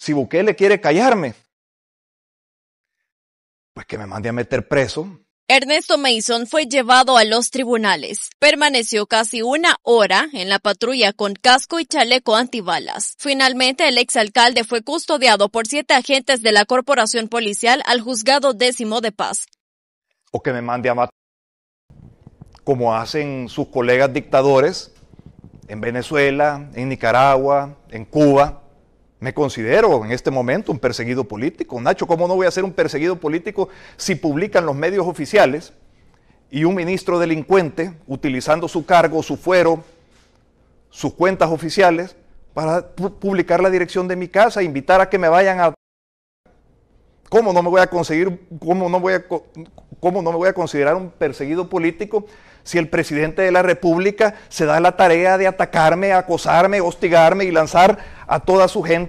si Bukele quiere callarme, pues que me mande a meter preso. Ernesto Mason fue llevado a los tribunales. Permaneció casi una hora en la patrulla con casco y chaleco antibalas. Finalmente, el exalcalde fue custodiado por siete agentes de la corporación policial al juzgado décimo de paz. O que me mande a matar, como hacen sus colegas dictadores en Venezuela, en Nicaragua, en Cuba me considero en este momento un perseguido político. Nacho, ¿cómo no voy a ser un perseguido político si publican los medios oficiales y un ministro delincuente utilizando su cargo, su fuero, sus cuentas oficiales para publicar la dirección de mi casa, e invitar a que me vayan a... ¿Cómo no me voy a conseguir, cómo no, voy a, cómo no me voy a considerar un perseguido político si el presidente de la República se da la tarea de atacarme, acosarme, hostigarme y lanzar a toda su gente